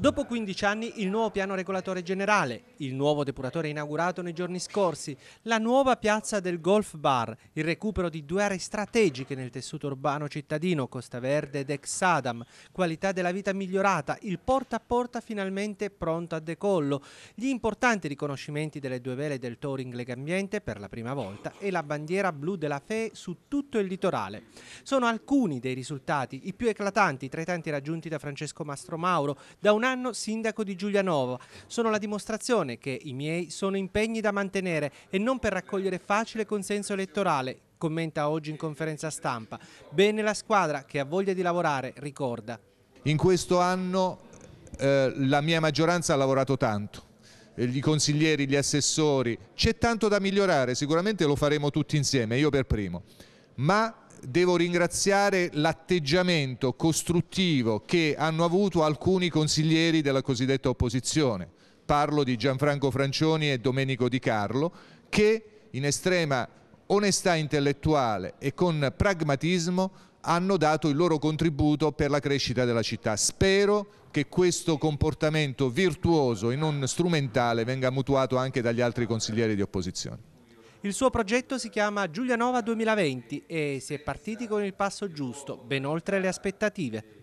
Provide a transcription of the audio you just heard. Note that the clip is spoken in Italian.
Dopo 15 anni il nuovo piano regolatore generale, il nuovo depuratore inaugurato nei giorni scorsi, la nuova piazza del Golf Bar, il recupero di due aree strategiche nel tessuto urbano cittadino, Costa Verde ed Ex Adam, qualità della vita migliorata, il porta a porta finalmente pronto a decollo, gli importanti riconoscimenti delle due vele del Touring Legambiente per la prima volta e la bandiera blu della FE su tutto il litorale. Sono alcuni dei risultati, i più eclatanti tra i tanti raggiunti da Francesco Mastromauro, da un anno sindaco di Giulianova. Sono la dimostrazione che i miei sono impegni da mantenere e non per raccogliere facile consenso elettorale, commenta oggi in conferenza stampa. Bene la squadra che ha voglia di lavorare, ricorda. In questo anno eh, la mia maggioranza ha lavorato tanto eh, i consiglieri, gli assessori, c'è tanto da migliorare, sicuramente lo faremo tutti insieme, io per primo, ma devo ringraziare l'atteggiamento costruttivo che hanno avuto alcuni consiglieri della cosiddetta opposizione. Parlo di Gianfranco Francioni e Domenico Di Carlo, che in estrema onestà intellettuale e con pragmatismo hanno dato il loro contributo per la crescita della città. Spero che questo comportamento virtuoso e non strumentale venga mutuato anche dagli altri consiglieri di opposizione. Il suo progetto si chiama Giulianova 2020 e si è partiti con il passo giusto, ben oltre le aspettative.